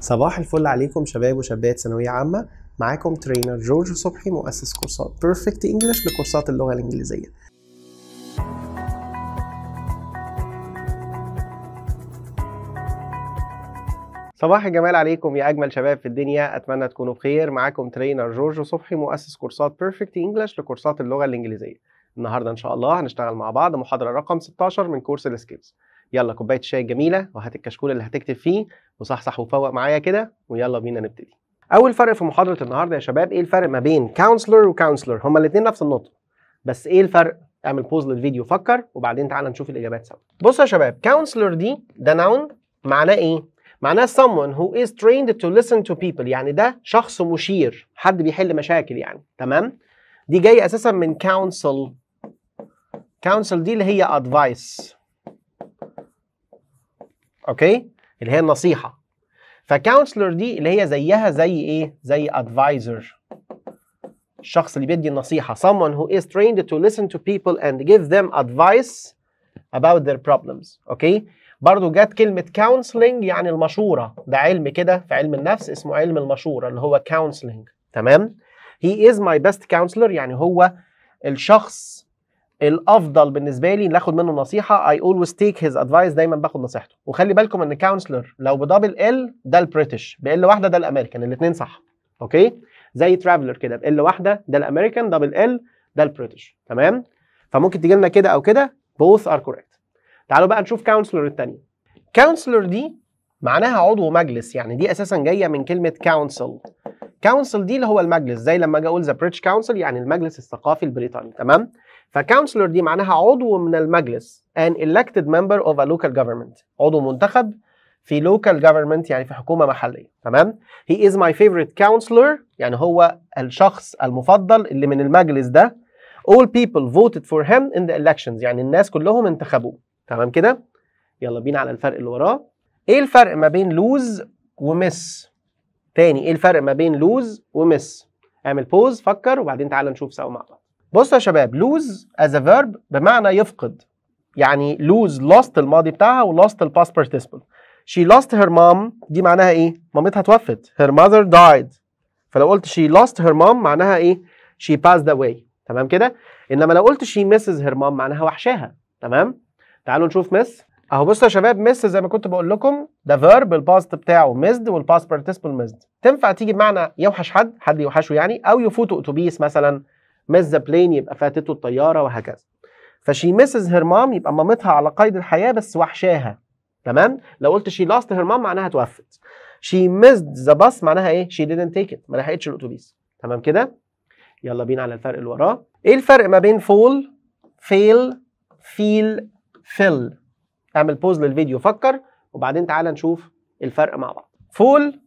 صباح الفل عليكم شباب وشابات ثانوية عامة معاكم ترينر جورج صبحي مؤسس كورسات بيرفكت انجلش لكورسات اللغة الإنجليزية صباح الجمال عليكم يا اجمل شباب في الدنيا اتمنى تكونوا بخير معاكم ترينر جورج صبحي مؤسس كورسات بيرفكت انجلش لكورسات اللغه الانجليزيه النهارده ان شاء الله هنشتغل مع بعض محاضره رقم 16 من كورس السكيلز يلا كوبايه الشاي الجميله وهات الكشكول اللي هتكتب فيه وصحصح وفوق معايا كده ويلا بينا نبتدي اول فرق في محاضره النهارده يا شباب ايه الفرق ما بين كونسلر وكونسلر هما الاثنين نفس النطق بس ايه الفرق اعمل بوز للفيديو فكر وبعدين تعالى نشوف الاجابات سوا بصوا يا شباب كونسلر دي ده ناون معناه ايه معناه someone who is trained to listen to people يعني ده شخص مشير حد بيحل مشاكل يعني تمام دي جايه اساسا من counsel counsel دي اللي هي advice اوكي اللي هي النصيحه فكونسلور دي اللي هي زيها زي ايه زي ادفايزر الشخص اللي بيدي النصيحه someone who is trained to listen to people and give them advice about their problems اوكي برضو جت كلمة counseling يعني المشورة ده علم كده في علم النفس اسمه علم المشورة اللي هو counseling تمام he is my best counselor يعني هو الشخص الافضل بالنسبه لي ناخد منه نصيحه اي اولويز تيك هيز ادفايس دايما باخد نصيحته وخلي بالكم ان كونسلر لو بدبل ال ده البريتش بال واحده ده الامريكان الاثنين صح اوكي زي ترافلر كده بال واحده ده الامريكان دبل ال ده البريتش تمام فممكن تجي لنا كده او كده بوث ار كوريكت تعالوا بقى نشوف كونسلر الثانيه كونسلر دي معناها عضو مجلس يعني دي اساسا جايه من كلمه كونسل كونسل دي اللي هو المجلس زي لما اجي اقول ذا بريتش كونسل يعني المجلس الثقافي البريطاني تمام فكونسلر دي معناها عضو من المجلس an elected member of a local government عضو منتخب في local government يعني في حكومة محلية تمام he is my favorite counselor يعني هو الشخص المفضل اللي من المجلس ده all people voted for him in the elections يعني الناس كلهم انتخبوه تمام كده يلا بينا على الفرق اللي وراه ايه الفرق ما بين lose ومس تاني ايه الفرق ما بين lose ومس اعمل بوز فكر وبعدين تعال نشوف سوا مع بعض بصوا يا شباب لوز از ا فيرب بمعنى يفقد يعني لوز lost الماضي بتاعها و lost الباست بارتيسيبل she lost her mom دي معناها ايه مامتها توفت her mother died فلو قلت she lost her mom معناها ايه she passed away تمام كده انما لو قلت she misses her mom معناها وحشاها تمام تعالوا نشوف مس اهو بصوا يا شباب مس زي ما كنت بقول لكم ده فيرب الباست بتاعه مزد والباست بارتيسيبل مزد تنفع تيجي بمعنى يوحش حد حد يوحشه يعني او يفوتوا اتوبيس مثلا miss the plane يبقى فاتته الطياره وهكذا فشي مسز هير مام يبقى مامتها على قيد الحياه بس وحشاها تمام لو قلت شي لاست هير مام معناها توفت شي missed ذا باص معناها ايه شي didn't take it ما لحقتش الاتوبيس تمام كده يلا بينا على الفرق اللي وراه ايه الفرق ما بين فول فيل فيل فيل اعمل بوز للفيديو فكر وبعدين تعالى نشوف الفرق مع بعض فول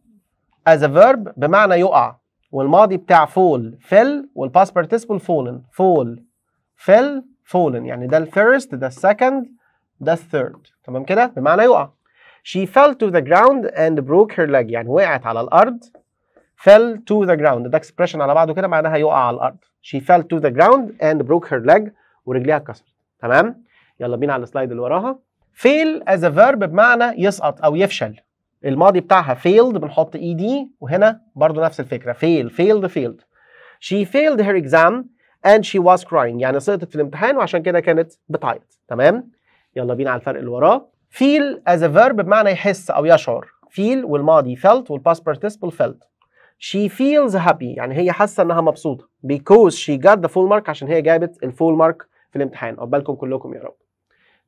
as a verb بمعنى يقع والماضي بتاع فول فل والباس بارتيسبل فولن فول فل فولن يعني ده الفيرست ده السكند ده الثيرد تمام كده بمعنى يقع she fell to the ground and broke her leg يعني وقعت على الارض fell to the ground ده اكسبريشن على بعضه كده معناها يقع على الارض she fell to the ground and broke her leg ورجليها اتكسرت تمام يلا بينا على السلايد اللي وراها fail as a verb بمعنى يسقط او يفشل الماضي بتاعها failed بنحط اي e دي وهنا برضو نفس الفكره fail failed failed she failed her exam and she was crying يعني سقطت في الامتحان وعشان كده كانت بتعيط تمام يلا بينا على الفرق اللي وراه feel as a verb بمعنى يحس او يشعر feel والماضي felt والpast participle felt she feels happy يعني هي حاسه انها مبسوطه because she got the full mark عشان هي جابت الفول مارك في الامتحان عقبالكم كلكم يا رب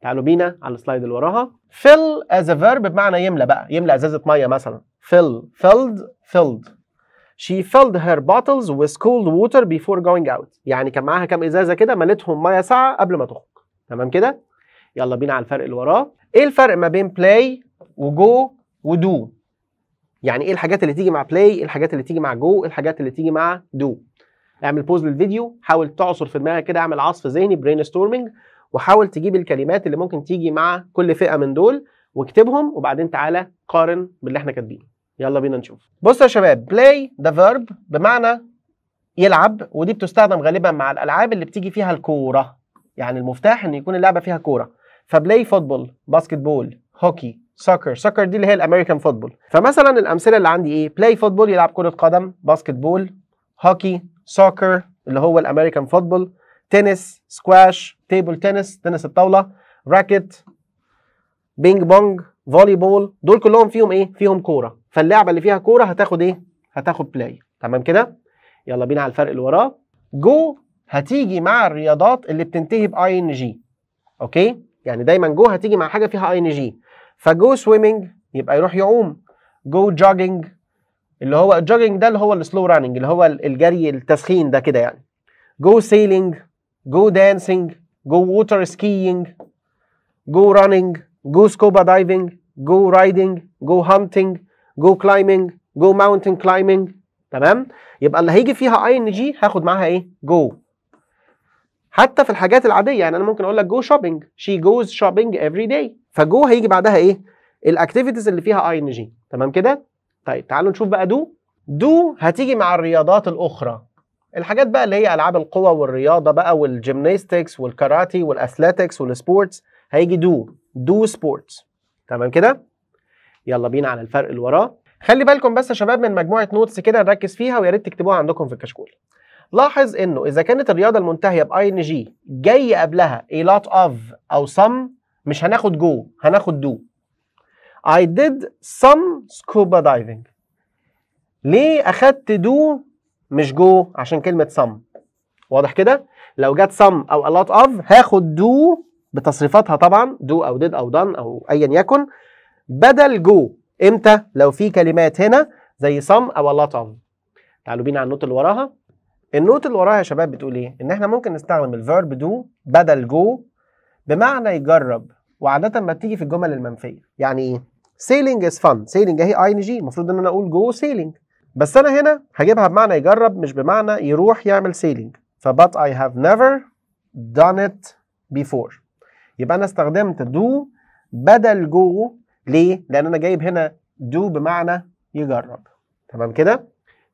تعالوا بينا على السلايد اللي وراها fill as a verb بمعنى يملى بقى يملى ازازه ميه مثلا fill filled filled she filled her bottles with cold water before going out يعني كان معاها كام ازازه كده ملتهم ميه ساقعه قبل ما تخرج تمام كده يلا بينا على الفرق اللي وراه ايه الفرق ما بين play وجو ودو يعني ايه الحاجات اللي تيجي مع play ايه الحاجات اللي تيجي مع جو ايه الحاجات اللي تيجي مع دو اعمل بوز للفيديو حاول تعصر في دماغك كده اعمل عصف ذهني برين ستورمنج وحاول تجيب الكلمات اللي ممكن تيجي مع كل فئه من دول واكتبهم وبعدين تعالى قارن باللي احنا كاتبينه يلا بينا نشوف بصوا يا شباب بلاي ذا فيرب بمعنى يلعب ودي بتستخدم غالبا مع الالعاب اللي بتيجي فيها الكوره يعني المفتاح ان يكون اللعبه فيها كوره فبلاي فوتبول باسكت بول هوكي سكر سكر دي اللي هي الامريكان فوتبول فمثلا الامثله اللي عندي ايه بلاي فوتبول يلعب كره قدم باسكت بول هوكي سوكر اللي هو الامريكان فوتبول تنس سكواش تيبل تنس تنس الطاوله راكت بينج بونج فولي بول دول كلهم فيهم ايه فيهم كوره فاللعبه اللي فيها كوره هتاخد ايه هتاخد بلاي تمام كده يلا بينا على الفرق اللي وراه جو هتيجي مع الرياضات اللي بتنتهي باي ان جي اوكي يعني دايما جو هتيجي مع حاجه فيها اي ان جي فجو سويمنج يبقى يروح يعوم جو جوجنج اللي هو الجوجنج ده اللي هو السلو راننج اللي هو الجري التسخين ده كده يعني جو سيلينج جو دانسينج جو ووتر skiing, جو رانينج جو سكوبا diving, جو رايدنج جو هانتنج جو climbing, جو mountain climbing تمام يبقى اللي هيجي فيها اي ان جي هاخد معاها ايه جو حتى في الحاجات العاديه يعني انا ممكن اقول لك جو شوبينج شي جوز شوبينج افري داي فجو هيجي بعدها ايه الاكتيفيتيز اللي فيها اي ان جي تمام كده طيب تعالوا نشوف بقى دو دو هتيجي مع الرياضات الاخرى الحاجات بقى اللي هي العاب القوى والرياضه بقى والجيمناستكس والكاراتي والاثليتكس والسبورتس هيجي دو دو سبورتس تمام كده يلا بينا على الفرق اللي وراه خلي بالكم بس يا شباب من مجموعه نوتس كده نركز فيها ويا ريت تكتبوها عندكم في الكشكول لاحظ انه اذا كانت الرياضه المنتهيه باي ان جي جاي قبلها اي لوت اوف او سم مش هناخد جو هناخد دو I did some scuba diving ليه اخدت دو مش جو عشان كلمه سم واضح كده لو جت سم او a lot of هاخد دو بتصريفاتها طبعا دو او ديد او دان او ايا يكن بدل جو امتى لو في كلمات هنا زي سم او a lot of تعالوا بينا على النوت اللي وراها النوت اللي وراها يا شباب بتقول ايه ان احنا ممكن نستخدم الفيرب دو بدل جو بمعنى يجرب وعاده ما بتيجي في الجمل المنفيه يعني ايه سيلينج از فن سيلينج اهي اي ان جي المفروض ان انا اقول جو سيلينج بس انا هنا هجيبها بمعنى يجرب مش بمعنى يروح يعمل سيلينج but I have never done it before يبقى انا استخدمت do بدل go ليه؟ لان انا جايب هنا do بمعنى يجرب تمام كده؟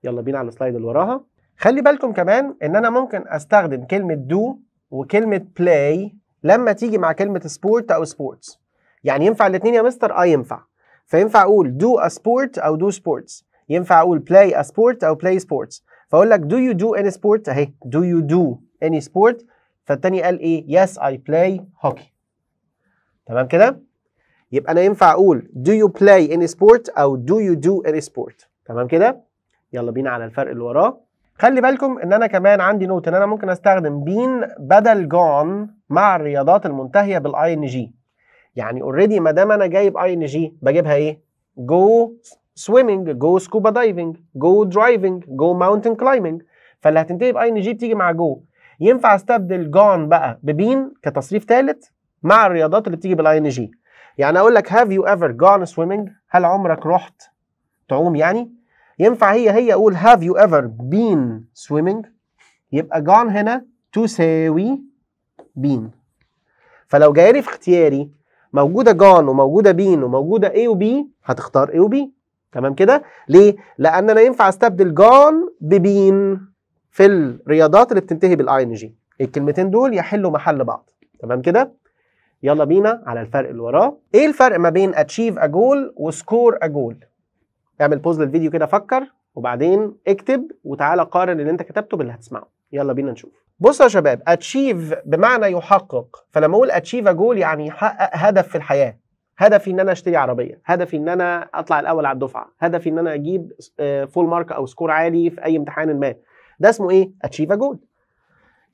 يلا بينا على السلايد اللي وراها خلي بالكم كمان ان انا ممكن استخدم كلمه do وكلمه play لما تيجي مع كلمه sport او sports يعني ينفع الاثنين يا مستر اه ينفع فينفع اقول do a sport او do sports ينفع اقول play a sport او play sports فاقول لك do you do any sport اهي do you do any sport فالتاني قال ايه yes I play hockey تمام كده يبقى انا ينفع اقول do you play any sport او do you do any sport تمام كده يلا بينا على الفرق اللي وراه خلي بالكم ان انا كمان عندي نوت ان انا ممكن استخدم بين بدل جون مع الرياضات المنتهيه بالاي ان جي يعني اوريدي ما دام انا جايب اي ان جي بجيبها ايه جو سويمنج جو سكوبا دايفنج جو درايفنج جو mountain climbing فاللي هتنتهي بـ ing بتيجي مع جو ينفع استبدل جون بقى been كتصريف ثالث مع الرياضات اللي بتيجي بالـ ing يعني اقول لك هاف يو ايفر جون سويمنج هل عمرك رحت تعوم يعني ينفع هي هي اقول هاف يو ايفر بين سويمنج يبقى جون هنا تساوي بين فلو لي في اختياري موجوده جون وموجوده بين وموجوده A وB هتختار A وB تمام كده ليه لان انا ينفع استبدل جون ببين في الرياضات اللي بتنتهي بالاي ان جي الكلمتين دول يحلوا محل بعض تمام كده يلا بينا على الفرق اللي وراه ايه الفرق ما بين اتشيف ا جول وسكور ا جول اعمل بوز للفيديو كده فكر وبعدين اكتب وتعالى قارن اللي انت كتبته باللي هتسمعه يلا بينا نشوف بصوا يا شباب اتشيف بمعنى يحقق فلما اقول اتشيف ا جول يعني يحقق هدف في الحياه هدفي ان انا اشتري عربيه هدفي ان انا اطلع الاول على الدفعه هدفي ان انا اجيب فول آه، مارك او سكور عالي في اي امتحان ما ده اسمه ايه اتشيف ا جول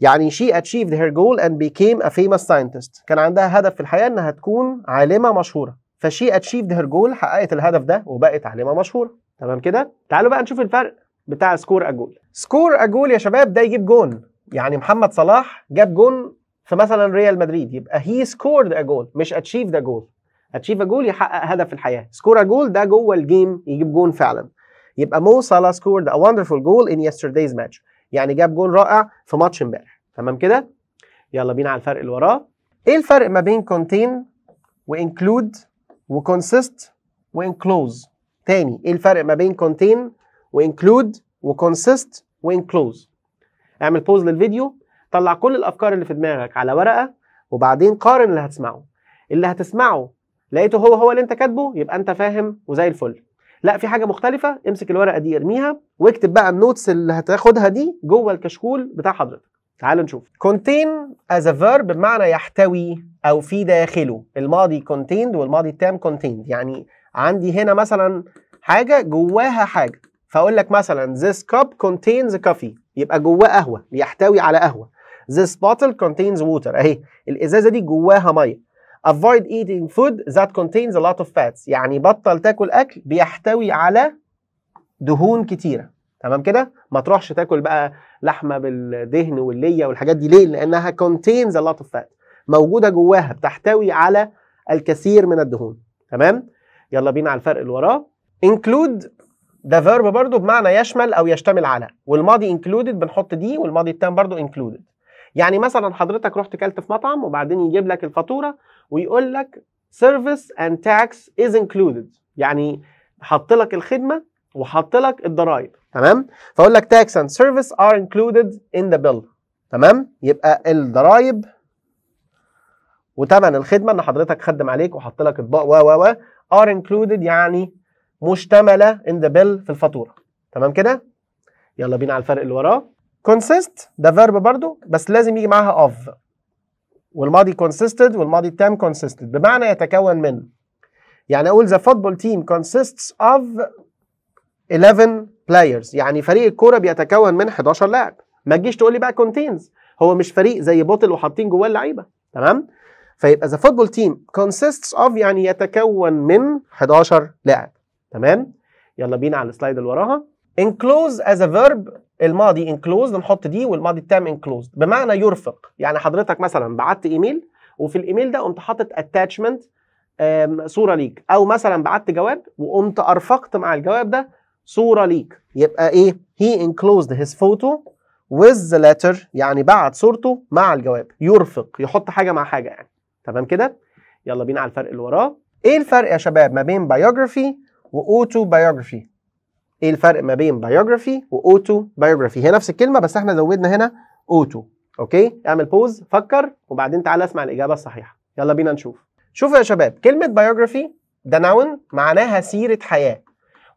يعني شي اتشيفد هير جول اند بيكيم ا فيمس ساينتست كان عندها هدف في الحياه انها تكون عالمه مشهوره فشي اتشيفد هير جول حققت الهدف ده وبقت عالمه مشهوره تمام كده تعالوا بقى نشوف الفرق بتاع سكور اجول سكور اجول يا شباب ده يجيب جون يعني محمد صلاح جاب جون في مثلا ريال مدريد يبقى هي سكورد اجول مش اتشيفد ا جول اتشيف جول يحقق هدف في الحياه سكور جول ده جوه الجيم يجيب جون فعلا يبقى مو صلا سكورد ا وندرفول جول ان يستردايز ماتش يعني جاب جون رائع في ماتش امبارح تمام كده يلا بينا على الفرق اللي وراه ايه الفرق ما بين كونتين وانكلود وكونسيست وانكلوز تاني ايه الفرق ما بين كونتين وانكلود وكونسيست وانكلوز اعمل بوز للفيديو طلع كل الافكار اللي في دماغك على ورقه وبعدين قارن اللي هتسمعه اللي هتسمعه لقيته هو هو اللي انت كاتبه يبقى انت فاهم وزي الفل لا في حاجه مختلفه امسك الورقه دي ارميها واكتب بقى النوتس اللي هتاخدها دي جوه الكشكول بتاع حضرتك تعالوا نشوف contain as a verb بمعنى يحتوي او في داخله الماضي contained والماضي التام contained يعني عندي هنا مثلا حاجه جواها حاجه فاقول لك مثلا this cup contains coffee يبقى جواه قهوه بيحتوي على قهوه this bottle contains water اهي الازازه دي جواها ميه avoid eating food that contains a lot of fats يعني بطل تاكل اكل بيحتوي على دهون كتيره تمام كده ما تروحش تاكل بقى لحمه بالدهن والليه والحاجات دي ليه لانها contains a lot of fat موجوده جواها بتحتوي على الكثير من الدهون تمام يلا بينا على الفرق اللي وراه include ده فيرب برضه بمعنى يشمل او يشتمل على والماضي included بنحط دي والماضي التام برضه included يعني مثلا حضرتك رحت كلت في مطعم وبعدين يجيب لك الفاتوره ويقول لك سيرفيس اند تاكس از انكلودد يعني حط لك الخدمه وحط لك الضرايب تمام فاقول لك تاكس اند سيرفيس ار انكلودد ان ذا بيل تمام يبقى الضرايب وتمن الخدمه ان حضرتك خدم عليك وحط لك اطباق و و و ار انكلودد يعني مشتمله ان ذا بيل في الفاتوره تمام كده يلا بينا على الفرق اللي وراه consist ده فيرب برضو بس لازم يجي معاها of والماضي consisted والماضي التام consisted بمعنى يتكون من يعني اقول the football team consists of 11 players يعني فريق الكوره بيتكون من 11 لاعب ما تجيش تقول لي بقى contains هو مش فريق زي بوتل وحاطين جواه اللعيبه تمام فيبقى the football team consists of يعني يتكون من 11 لاعب تمام يلا بينا على السلايد اللي وراها انكلوز as a verb الماضي انكلوزد نحط دي والماضي التام انكلوزد بمعنى يرفق يعني حضرتك مثلا بعت ايميل وفي الايميل ده قمت حاطط اتاتشمنت صوره ليك او مثلا بعت جواب وقمت ارفقت مع الجواب ده صوره ليك يبقى ايه هي انكلوزد هيز فوتو with the letter يعني بعت صورته مع الجواب يرفق يحط حاجه مع حاجه يعني تمام كده يلا بينا على الفرق اللي وراه ايه الفرق يا شباب ما بين بايوجرافي واوتو بايوجرافي ايه الفرق ما بين بايوجرافي واوتو بايوجرافي هي نفس الكلمه بس احنا زودنا هنا اوتو اوكي اعمل بوز فكر وبعدين تعالى اسمع الاجابه الصحيحه يلا بينا نشوف شوفوا يا شباب كلمه بايوجرافي ده نون معناها سيره حياه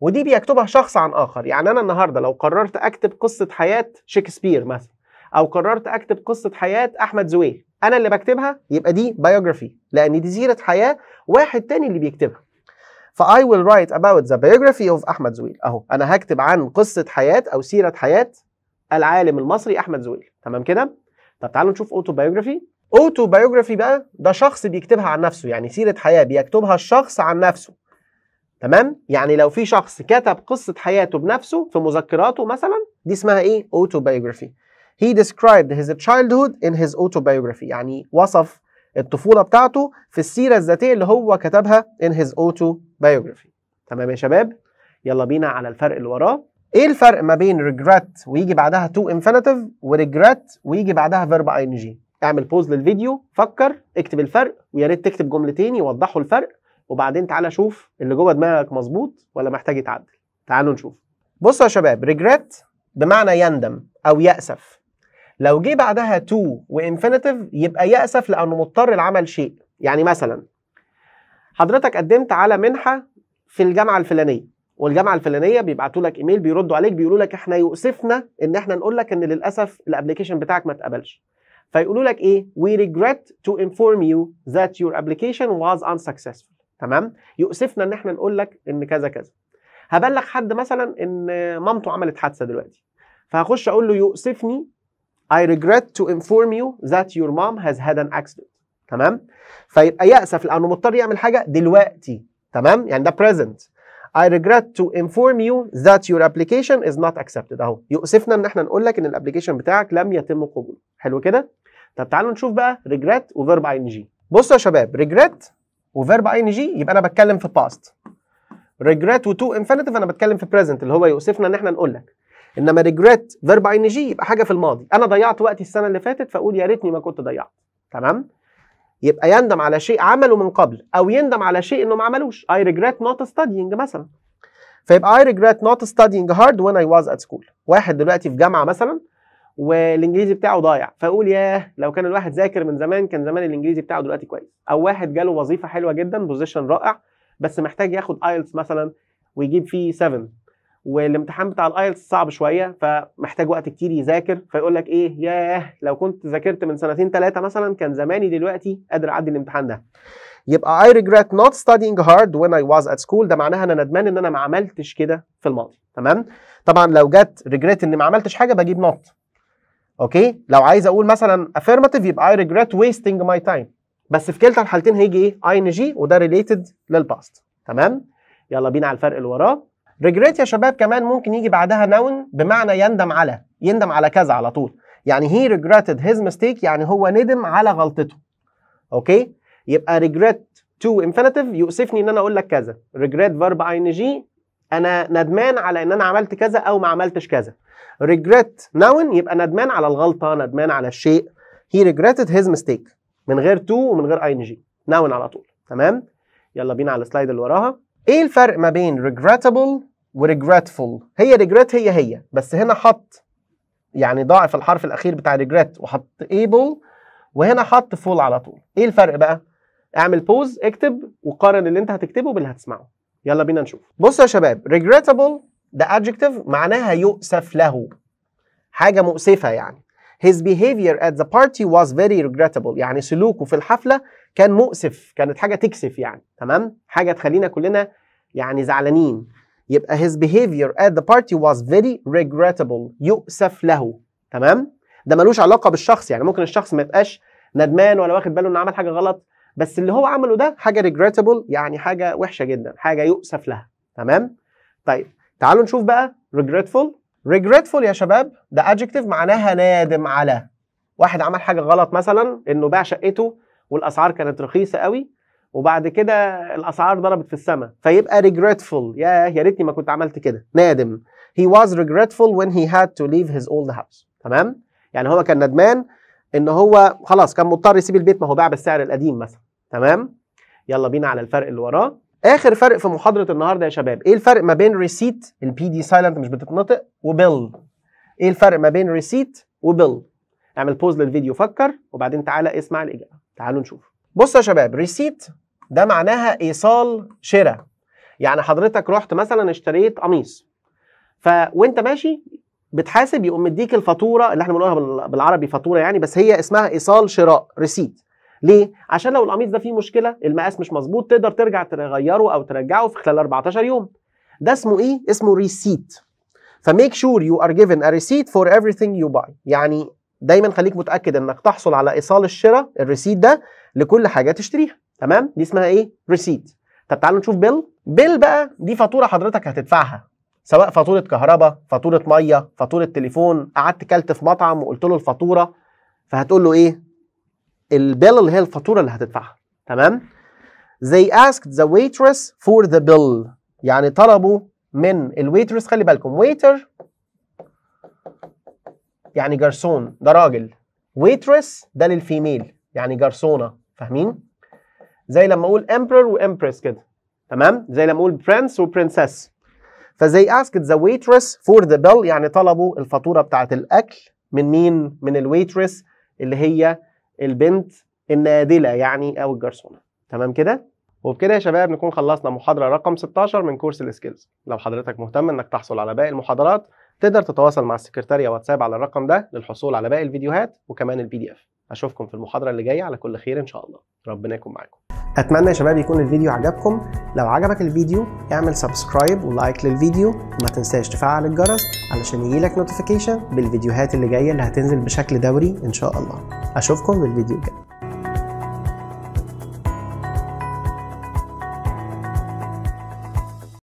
ودي بيكتبها شخص عن اخر يعني انا النهارده لو قررت اكتب قصه حياه شكسبير مثلا او قررت اكتب قصه حياه احمد زويل انا اللي بكتبها يبقى دي بايوجرافي لان دي سيره حياه واحد تاني اللي بيكتبها ف I will write about the biography of احمد زويل اهو انا هكتب عن قصه حياه او سيره حياه العالم المصري احمد زويل تمام كده طب تعالوا نشوف autobiography autobiography بقى ده شخص بيكتبها عن نفسه يعني سيره حياه بيكتبها الشخص عن نفسه تمام يعني لو في شخص كتب قصه حياته بنفسه في مذكراته مثلا دي اسمها ايه autobiography he described his childhood in his autobiography يعني وصف الطفوله بتاعته في السيره الذاتيه اللي هو كتبها in his autobiography تمام يا شباب يلا بينا على الفرق اللي وراه ايه الفرق ما بين regret ويجي بعدها to infinitive و regret ويجي بعدها verb ing اعمل بوز للفيديو فكر اكتب الفرق ويا ريت تكتب جملتين يوضحوا الفرق وبعدين تعالى شوف اللي جوه دماغك مظبوط ولا محتاج يتعدل تعالوا نشوف بصوا يا شباب regret بمعنى يندم او يأسف لو جه بعدها تو وانفينيتيف يبقى يأسف لأنه مضطر لعمل شيء يعني مثلا حضرتك قدمت على منحة في الجامعة الفلانية والجامعة الفلانية بيبعتوا لك ايميل بيردوا عليك بيقولوا لك احنا يؤسفنا ان احنا نقول لك ان للاسف الابلكيشن بتاعك ما اتقبلش فيقولوا لك ايه we regret to inform you that your application was unsuccessful تمام يؤسفنا ان احنا نقول لك ان كذا كذا هبلغ حد مثلا ان مامته عملت حادثه دلوقتي فهخش اقول له يؤسفني I regret to inform you that your mom has had an accident تمام فيبقى يأسف لأنه مضطر يعمل حاجة دلوقتي تمام يعني ده present I regret to inform you that your application is not accepted اهو يؤسفنا ان احنا نقول لك ان الابلكيشن بتاعك لم يتم قبوله حلو كده طب تعالوا نشوف بقى regret verb ing بصوا يا شباب regret verb ing يبقى انا بتكلم في past regret و to infinitive انا بتكلم في present اللي هو يؤسفنا ان احنا نقول لك انما ريجريت فيرب ان جي يبقى حاجه في الماضي انا ضيعت وقتي السنه اللي فاتت فاقول يا ريتني ما كنت ضيعت تمام يبقى يندم على شيء عمله من قبل او يندم على شيء انه ما عملوش اي ريجريت نوت studying مثلا فيبقى اي ريجريت نوت studying هارد وين اي واز ات سكول واحد دلوقتي في جامعه مثلا والانجليزي بتاعه ضايع فاقول ياه لو كان الواحد ذاكر من زمان كان زمان الانجليزي بتاعه دلوقتي كويس او واحد جاله وظيفه حلوه جدا بوزيشن رائع بس محتاج ياخد ايلتس مثلا ويجيب فيه 7 والامتحان بتاع الايلتس صعب شويه فمحتاج وقت كتير يذاكر فيقول لك ايه ياه لو كنت ذاكرت من سنتين ثلاثه مثلا كان زماني دلوقتي قادر اعدي الامتحان ده يبقى I regret not studying hard when I was at school ده معناها انا ندمان ان انا ما عملتش كده في الماضي تمام طبعا لو جت regret ان ما عملتش حاجه بجيب not اوكي لو عايز اقول مثلا affirmative يبقى I regret wasting my time بس في كلتا الحالتين هيجي ايه ING وده related للباست تمام يلا بينا على الفرق اللي وراه ريجريت يا شباب كمان ممكن يجي بعدها نون بمعنى يندم على يندم على كذا على طول يعني هي ريجريتد هيز mistake يعني هو ندم على غلطته اوكي يبقى ريجريت تو infinitive يؤسفني ان انا اقول لك كذا ريجريت verb ing انا ندمان على ان انا عملت كذا او ما عملتش كذا ريجريت noun يبقى ندمان على الغلطه ندمان على الشيء هي ريجريتد هيز mistake من غير تو ومن غير ing noun على طول تمام يلا بينا على السلايد اللي وراها ايه الفرق ما بين regrettable وريجريتفول هي ريجريت هي هي بس هنا حط يعني ضاعف الحرف الاخير بتاع ريجريت وحط ايبل وهنا حط فول على طول ايه الفرق بقى اعمل بوز اكتب وقارن اللي انت هتكتبه باللي هتسمعه يلا بينا نشوف بصوا يا شباب ريجريتابل ده adjective معناها يؤسف له حاجة مؤسفة يعني his behavior at the party was very regrettable يعني سلوكه في الحفلة كان مؤسف كانت حاجة تكسف يعني تمام حاجة تخلينا كلنا يعني زعلانين يبقى his behavior at the party was very regrettable يؤسف له تمام ده ملوش علاقه بالشخص يعني ممكن الشخص ما يبقاش ندمان ولا واخد باله انه عمل حاجه غلط بس اللي هو عمله ده حاجه regrettable يعني حاجه وحشه جدا حاجه يؤسف لها تمام طيب تعالوا نشوف بقى regretful regretful يا شباب ده adjective معناها نادم على واحد عمل حاجه غلط مثلا انه باع شقته والاسعار كانت رخيصه قوي وبعد كده الاسعار ضربت في السماء فيبقى regretful يا يا ريتني ما كنت عملت كده نادم he was regretful when he had to leave his old house تمام يعني هو كان ندمان ان هو خلاص كان مضطر يسيب البيت ما هو باع بالسعر القديم مثلا تمام يلا بينا على الفرق اللي وراه اخر فرق في محاضره النهارده يا شباب ايه الفرق ما بين ريسيت البي دي سايلنت مش بتتنطق وبيل ايه الفرق ما بين ريسيت وبيل اعمل بوز للفيديو فكر وبعدين تعالى اسمع الاجابه تعالوا نشوف بص يا شباب ريسيت ده معناها ايصال شراء يعني حضرتك رحت مثلا اشتريت قميص ف وانت ماشي بتحاسب يقوم مديك الفاتوره اللي احنا بنقولها بالعربي فاتوره يعني بس هي اسمها ايصال شراء ريسيت ليه؟ عشان لو القميص ده فيه مشكله المقاس مش مظبوط تقدر ترجع تغيره او ترجعه في خلال 14 يوم ده اسمه ايه؟ اسمه ريسيت فميك شور يو ار جيفن ا ريسيت فور everything يو باي يعني دايما خليك متاكد انك تحصل على ايصال الشراء الريسيت ده لكل حاجه تشتريها تمام دي اسمها ايه ريسيت طب تعالوا نشوف بيل بيل بقى دي فاتوره حضرتك هتدفعها سواء فاتوره كهرباء فاتوره ميه فاتوره تليفون قعدت كلت في مطعم وقلت له الفاتوره فهتقول له ايه البيل اللي هي الفاتوره اللي هتدفعها تمام they asked the waitress for the bill يعني طلبوا من الويترس خلي بالكم ويتر يعني جرسون ده راجل ويترس ده للفيميل يعني جرسونه فاهمين زي لما اقول امبرور وامبرس كده تمام زي لما اقول برنس وبرنسس فزي asked the waitress for the bill يعني طلبوا الفاتوره بتاعه الاكل من مين من الويترس اللي هي البنت النادله يعني او الجرسونه تمام كده وبكده يا شباب نكون خلصنا محاضره رقم 16 من كورس السكيلز لو حضرتك مهتم انك تحصل على باقي المحاضرات تقدر تتواصل مع السكرتارية واتساب على الرقم ده للحصول على باقي الفيديوهات وكمان البي دي اف اشوفكم في المحاضرة اللي جاية على كل خير ان شاء الله ربنا يكون معاكم اتمنى يا شباب يكون الفيديو عجبكم لو عجبك الفيديو اعمل سبسكرايب ولايك للفيديو وما تنساش تفعل الجرس علشان يجيلك نوتيفيكيشن بالفيديوهات اللي جايه اللي هتنزل بشكل دوري ان شاء الله اشوفكم بالفيديو الجاي